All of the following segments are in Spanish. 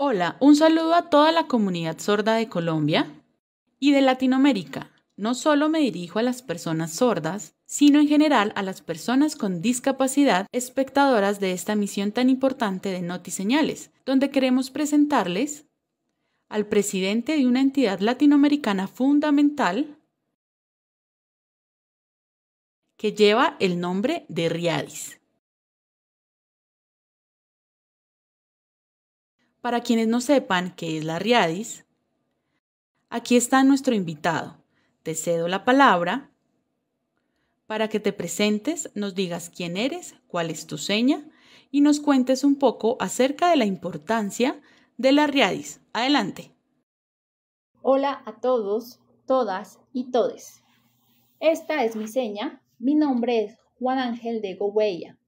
Hola, un saludo a toda la comunidad sorda de Colombia y de Latinoamérica. No solo me dirijo a las personas sordas, sino en general a las personas con discapacidad espectadoras de esta misión tan importante de Notiseñales, donde queremos presentarles al presidente de una entidad latinoamericana fundamental que lleva el nombre de Riadis. Para quienes no sepan qué es la Riadis, aquí está nuestro invitado. Te cedo la palabra para que te presentes, nos digas quién eres, cuál es tu seña y nos cuentes un poco acerca de la importancia de la Riadis. Adelante. Hola a todos, todas y todes. Esta es mi seña. Mi nombre es Juan Ángel de Gobella.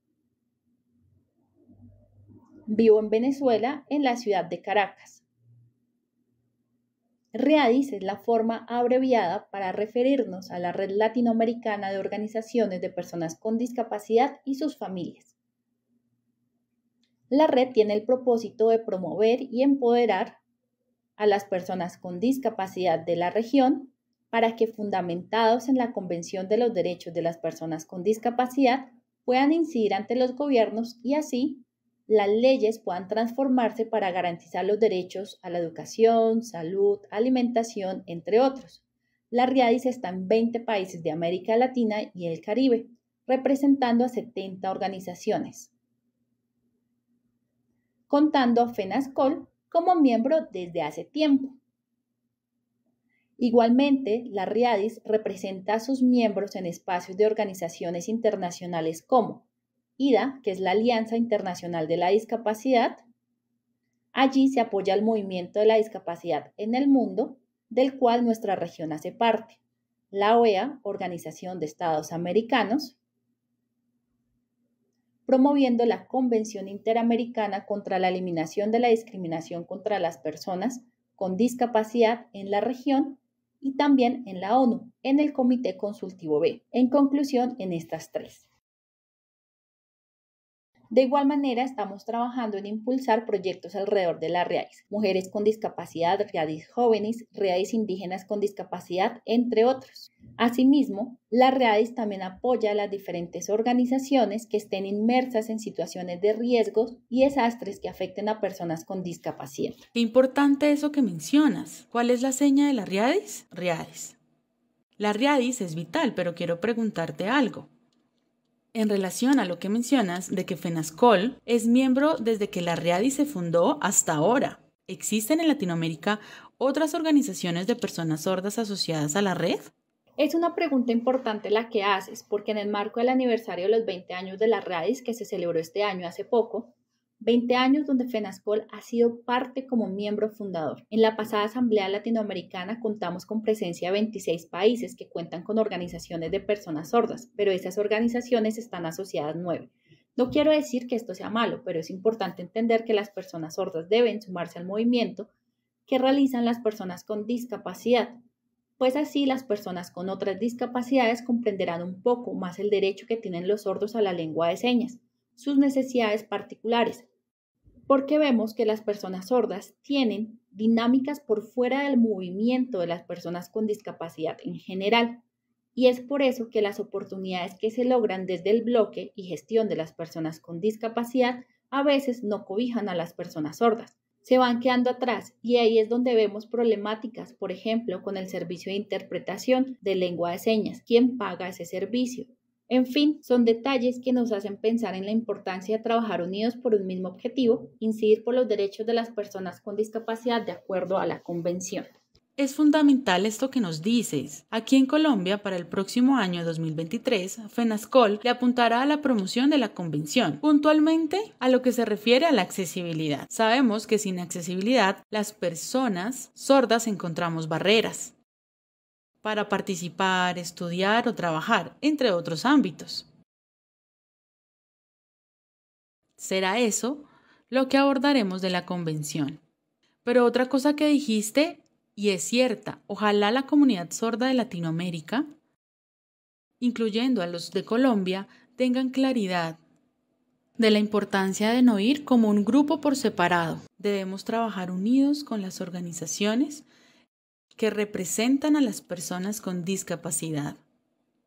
Vivo en Venezuela, en la ciudad de Caracas. READIS es la forma abreviada para referirnos a la Red Latinoamericana de Organizaciones de Personas con Discapacidad y sus familias. La red tiene el propósito de promover y empoderar a las personas con discapacidad de la región para que, fundamentados en la Convención de los Derechos de las Personas con Discapacidad, puedan incidir ante los gobiernos y así las leyes puedan transformarse para garantizar los derechos a la educación, salud, alimentación, entre otros. La RIADIS está en 20 países de América Latina y el Caribe, representando a 70 organizaciones, contando a FENASCOL como miembro desde hace tiempo. Igualmente, la RIADIS representa a sus miembros en espacios de organizaciones internacionales como IDA, que es la Alianza Internacional de la Discapacidad. Allí se apoya el movimiento de la discapacidad en el mundo, del cual nuestra región hace parte. La OEA, Organización de Estados Americanos, promoviendo la Convención Interamericana contra la Eliminación de la Discriminación contra las Personas con Discapacidad en la región y también en la ONU, en el Comité Consultivo B. En conclusión, en estas tres. De igual manera, estamos trabajando en impulsar proyectos alrededor de la RIADIS, mujeres con discapacidad, RIADIS jóvenes, reales indígenas con discapacidad, entre otros. Asimismo, la RIADIS también apoya a las diferentes organizaciones que estén inmersas en situaciones de riesgos y desastres que afecten a personas con discapacidad. Qué importante eso que mencionas. ¿Cuál es la seña de la RIADIS? RIADIS. La RIADIS es vital, pero quiero preguntarte algo. En relación a lo que mencionas de que FENASCOL es miembro desde que la READIS se fundó hasta ahora, ¿existen en Latinoamérica otras organizaciones de personas sordas asociadas a la red? Es una pregunta importante la que haces, porque en el marco del aniversario de los 20 años de la RADIS que se celebró este año hace poco, 20 años donde FENASCOL ha sido parte como miembro fundador. En la pasada Asamblea Latinoamericana contamos con presencia de 26 países que cuentan con organizaciones de personas sordas, pero esas organizaciones están asociadas nueve. No quiero decir que esto sea malo, pero es importante entender que las personas sordas deben sumarse al movimiento que realizan las personas con discapacidad, pues así las personas con otras discapacidades comprenderán un poco más el derecho que tienen los sordos a la lengua de señas, sus necesidades particulares, porque vemos que las personas sordas tienen dinámicas por fuera del movimiento de las personas con discapacidad en general. Y es por eso que las oportunidades que se logran desde el bloque y gestión de las personas con discapacidad a veces no cobijan a las personas sordas. Se van quedando atrás y ahí es donde vemos problemáticas, por ejemplo, con el servicio de interpretación de lengua de señas. ¿Quién paga ese servicio? En fin, son detalles que nos hacen pensar en la importancia de trabajar unidos por un mismo objetivo, incidir por los derechos de las personas con discapacidad de acuerdo a la Convención. Es fundamental esto que nos dices. Aquí en Colombia, para el próximo año 2023, FENASCOL le apuntará a la promoción de la convención, puntualmente a lo que se refiere a la accesibilidad. Sabemos que sin accesibilidad, las personas sordas encontramos barreras, para participar, estudiar o trabajar, entre otros ámbitos. Será eso lo que abordaremos de la convención. Pero otra cosa que dijiste, y es cierta, ojalá la comunidad sorda de Latinoamérica, incluyendo a los de Colombia, tengan claridad de la importancia de no ir como un grupo por separado. Debemos trabajar unidos con las organizaciones que representan a las personas con discapacidad.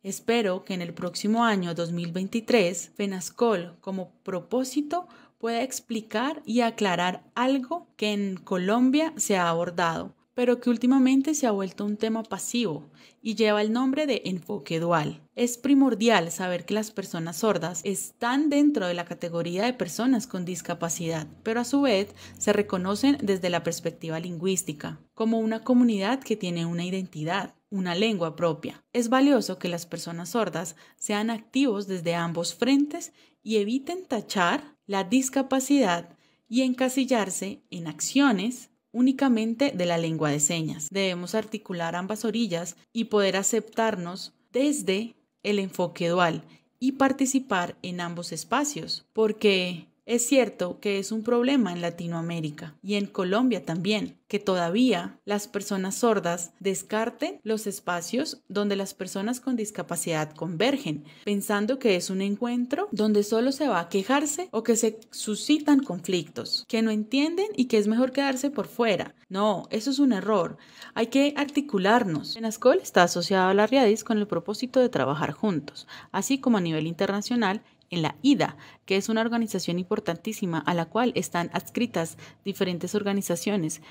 Espero que en el próximo año 2023, FENASCOL como propósito pueda explicar y aclarar algo que en Colombia se ha abordado, pero que últimamente se ha vuelto un tema pasivo y lleva el nombre de enfoque dual. Es primordial saber que las personas sordas están dentro de la categoría de personas con discapacidad, pero a su vez se reconocen desde la perspectiva lingüística, como una comunidad que tiene una identidad, una lengua propia. Es valioso que las personas sordas sean activos desde ambos frentes y eviten tachar la discapacidad y encasillarse en acciones únicamente de la lengua de señas. Debemos articular ambas orillas y poder aceptarnos desde el enfoque dual y participar en ambos espacios, porque es cierto que es un problema en Latinoamérica y en Colombia también, que todavía las personas sordas descarten los espacios donde las personas con discapacidad convergen, pensando que es un encuentro donde solo se va a quejarse o que se suscitan conflictos, que no entienden y que es mejor quedarse por fuera. No, eso es un error. Hay que articularnos. en ASCOL está asociado a la RIADIS con el propósito de trabajar juntos, así como a nivel internacional en la IDA, que es una organización importantísima a la cual están adscritas diferentes organizaciones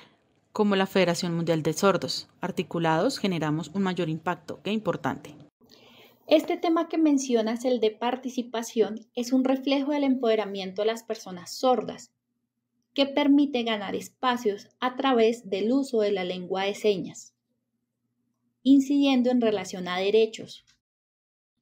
como la Federación Mundial de Sordos. Articulados generamos un mayor impacto que importante. Este tema que mencionas, el de participación, es un reflejo del empoderamiento de las personas sordas, que permite ganar espacios a través del uso de la lengua de señas, incidiendo en relación a derechos,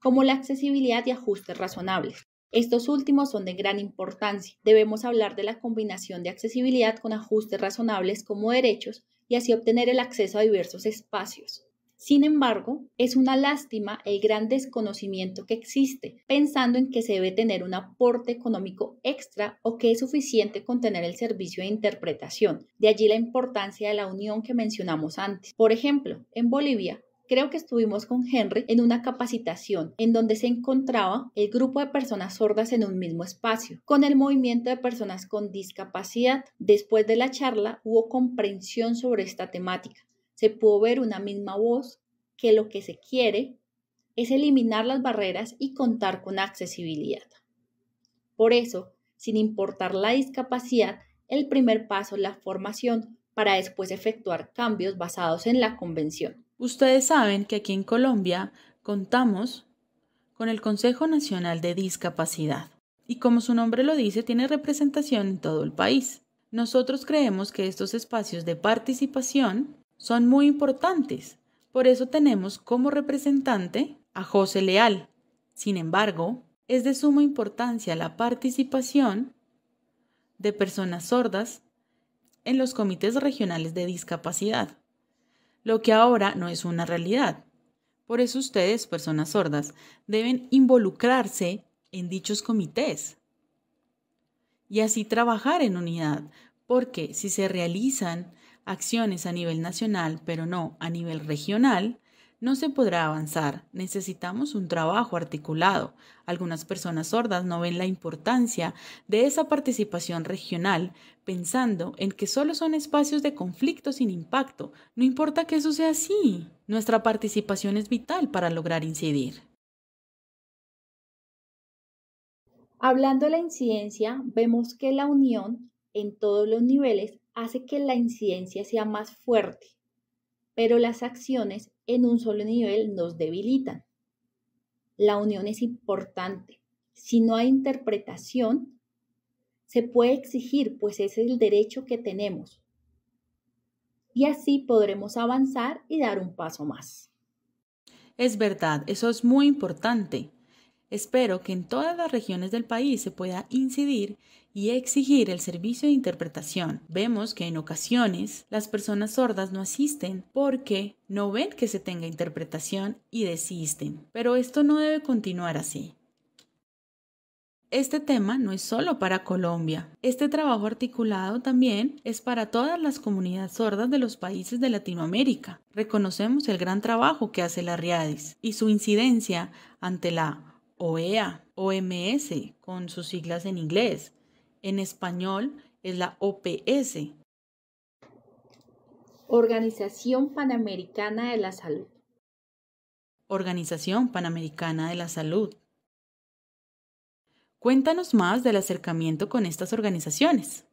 como la accesibilidad y ajustes razonables. Estos últimos son de gran importancia. Debemos hablar de la combinación de accesibilidad con ajustes razonables como derechos y así obtener el acceso a diversos espacios. Sin embargo, es una lástima el gran desconocimiento que existe, pensando en que se debe tener un aporte económico extra o que es suficiente con tener el servicio de interpretación. De allí la importancia de la unión que mencionamos antes. Por ejemplo, en Bolivia, creo que estuvimos con Henry en una capacitación en donde se encontraba el grupo de personas sordas en un mismo espacio, con el movimiento de personas con discapacidad. Después de la charla hubo comprensión sobre esta temática. Se pudo ver una misma voz que lo que se quiere es eliminar las barreras y contar con accesibilidad. Por eso, sin importar la discapacidad, el primer paso es la formación para después efectuar cambios basados en la convención. Ustedes saben que aquí en Colombia contamos con el Consejo Nacional de Discapacidad y como su nombre lo dice, tiene representación en todo el país. Nosotros creemos que estos espacios de participación son muy importantes, por eso tenemos como representante a José Leal. Sin embargo, es de suma importancia la participación de personas sordas en los comités regionales de discapacidad lo que ahora no es una realidad. Por eso ustedes, personas sordas, deben involucrarse en dichos comités y así trabajar en unidad, porque si se realizan acciones a nivel nacional, pero no a nivel regional, no se podrá avanzar. Necesitamos un trabajo articulado. Algunas personas sordas no ven la importancia de esa participación regional, pensando en que solo son espacios de conflicto sin impacto. No importa que eso sea así. Nuestra participación es vital para lograr incidir. Hablando de la incidencia, vemos que la unión en todos los niveles hace que la incidencia sea más fuerte, pero las acciones en un solo nivel nos debilitan. La unión es importante. Si no hay interpretación, se puede exigir, pues ese es el derecho que tenemos. Y así podremos avanzar y dar un paso más. Es verdad, eso es muy importante. Espero que en todas las regiones del país se pueda incidir y exigir el servicio de interpretación. Vemos que en ocasiones las personas sordas no asisten porque no ven que se tenga interpretación y desisten. Pero esto no debe continuar así. Este tema no es solo para Colombia. Este trabajo articulado también es para todas las comunidades sordas de los países de Latinoamérica. Reconocemos el gran trabajo que hace la RIADIS y su incidencia ante la OEA, OMS, con sus siglas en inglés. En español es la OPS. Organización Panamericana de la Salud. Organización Panamericana de la Salud. Cuéntanos más del acercamiento con estas organizaciones.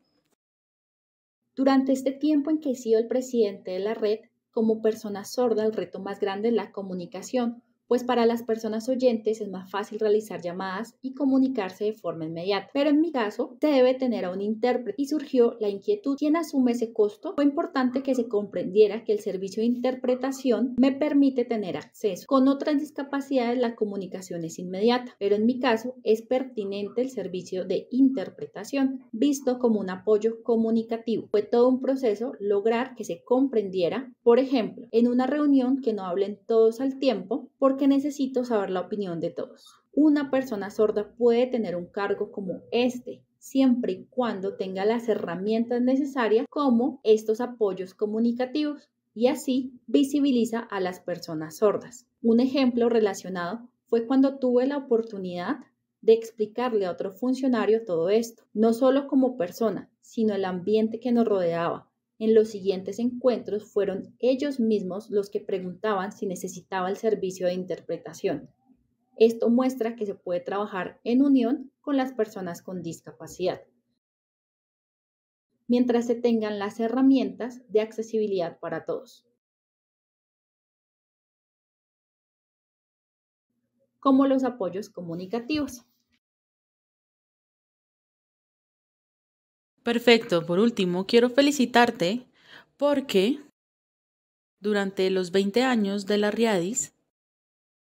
Durante este tiempo en que he sido el presidente de la red, como persona sorda, el reto más grande es la comunicación, pues para las personas oyentes es más fácil realizar llamadas y comunicarse de forma inmediata. Pero en mi caso, se debe tener a un intérprete y surgió la inquietud. ¿Quién asume ese costo? Fue importante que se comprendiera que el servicio de interpretación me permite tener acceso. Con otras discapacidades la comunicación es inmediata, pero en mi caso es pertinente el servicio de interpretación, visto como un apoyo comunicativo. Fue todo un proceso lograr que se comprendiera, por ejemplo, en una reunión que no hablen todos al tiempo, por que necesito saber la opinión de todos. Una persona sorda puede tener un cargo como este siempre y cuando tenga las herramientas necesarias como estos apoyos comunicativos y así visibiliza a las personas sordas. Un ejemplo relacionado fue cuando tuve la oportunidad de explicarle a otro funcionario todo esto, no solo como persona, sino el ambiente que nos rodeaba, en los siguientes encuentros fueron ellos mismos los que preguntaban si necesitaba el servicio de interpretación. Esto muestra que se puede trabajar en unión con las personas con discapacidad, mientras se tengan las herramientas de accesibilidad para todos. como los apoyos comunicativos. Perfecto. Por último, quiero felicitarte porque durante los 20 años de la RIADIS,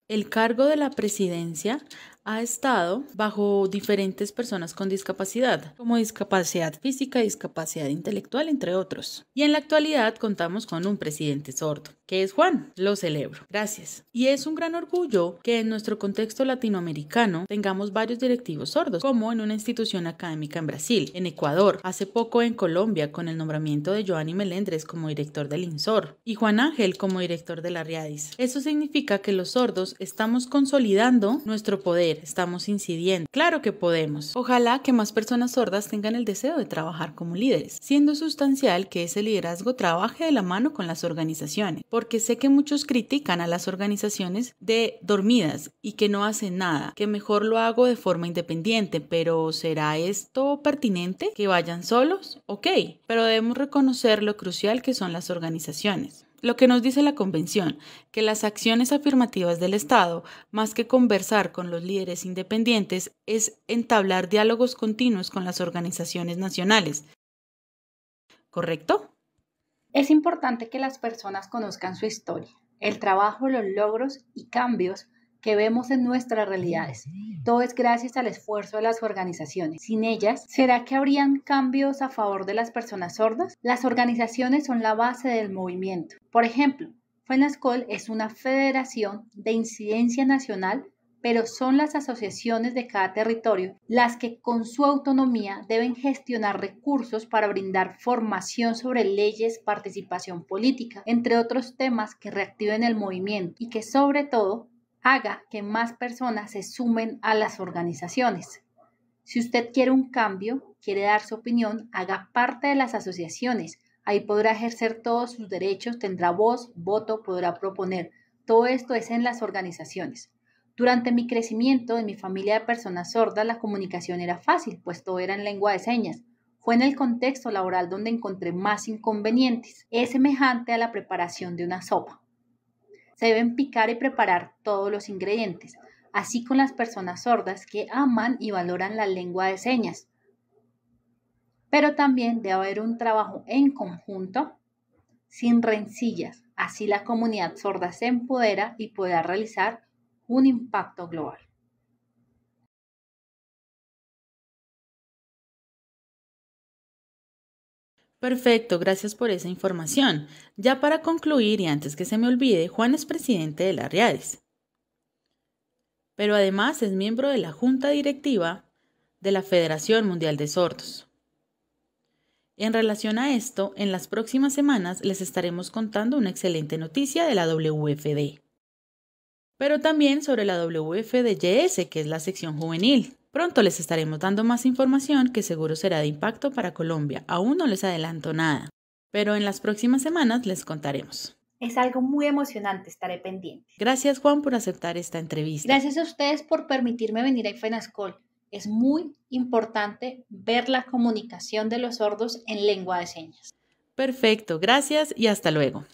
el cargo de la presidencia ha estado bajo diferentes personas con discapacidad, como discapacidad física, discapacidad intelectual, entre otros. Y en la actualidad contamos con un presidente sordo, que es Juan. Lo celebro. Gracias. Y es un gran orgullo que en nuestro contexto latinoamericano tengamos varios directivos sordos, como en una institución académica en Brasil, en Ecuador, hace poco en Colombia con el nombramiento de Joanny Melendres como director del INSOR y Juan Ángel como director de la RIADIS. Eso significa que los sordos estamos consolidando nuestro poder estamos incidiendo. Claro que podemos. Ojalá que más personas sordas tengan el deseo de trabajar como líderes, siendo sustancial que ese liderazgo trabaje de la mano con las organizaciones, porque sé que muchos critican a las organizaciones de dormidas y que no hacen nada, que mejor lo hago de forma independiente, pero ¿será esto pertinente que vayan solos? Ok, pero debemos reconocer lo crucial que son las organizaciones. Lo que nos dice la Convención, que las acciones afirmativas del Estado, más que conversar con los líderes independientes, es entablar diálogos continuos con las organizaciones nacionales. ¿Correcto? Es importante que las personas conozcan su historia, el trabajo, los logros y cambios que vemos en nuestras realidades. Todo es gracias al esfuerzo de las organizaciones. Sin ellas, ¿será que habrían cambios a favor de las personas sordas? Las organizaciones son la base del movimiento. Por ejemplo, FENASCOL es una federación de incidencia nacional pero son las asociaciones de cada territorio las que con su autonomía deben gestionar recursos para brindar formación sobre leyes, participación política, entre otros temas que reactiven el movimiento y que sobre todo haga que más personas se sumen a las organizaciones. Si usted quiere un cambio, quiere dar su opinión, haga parte de las asociaciones. Ahí podrá ejercer todos sus derechos, tendrá voz, voto, podrá proponer. Todo esto es en las organizaciones. Durante mi crecimiento en mi familia de personas sordas, la comunicación era fácil, pues todo era en lengua de señas. Fue en el contexto laboral donde encontré más inconvenientes. Es semejante a la preparación de una sopa. Se deben picar y preparar todos los ingredientes, así con las personas sordas que aman y valoran la lengua de señas. Pero también debe haber un trabajo en conjunto, sin rencillas, así la comunidad sorda se empodera y pueda realizar un impacto global. Perfecto, gracias por esa información. Ya para concluir y antes que se me olvide, Juan es presidente de la RIADES. Pero además es miembro de la Junta Directiva de la Federación Mundial de Sordos. En relación a esto, en las próximas semanas les estaremos contando una excelente noticia de la WFD, pero también sobre la WFDYS, que es la sección juvenil. Pronto les estaremos dando más información que seguro será de impacto para Colombia. Aún no les adelanto nada, pero en las próximas semanas les contaremos. Es algo muy emocionante, estaré pendiente. Gracias Juan por aceptar esta entrevista. Gracias a ustedes por permitirme venir a FENASCOL. Es muy importante ver la comunicación de los sordos en lengua de señas. Perfecto, gracias y hasta luego.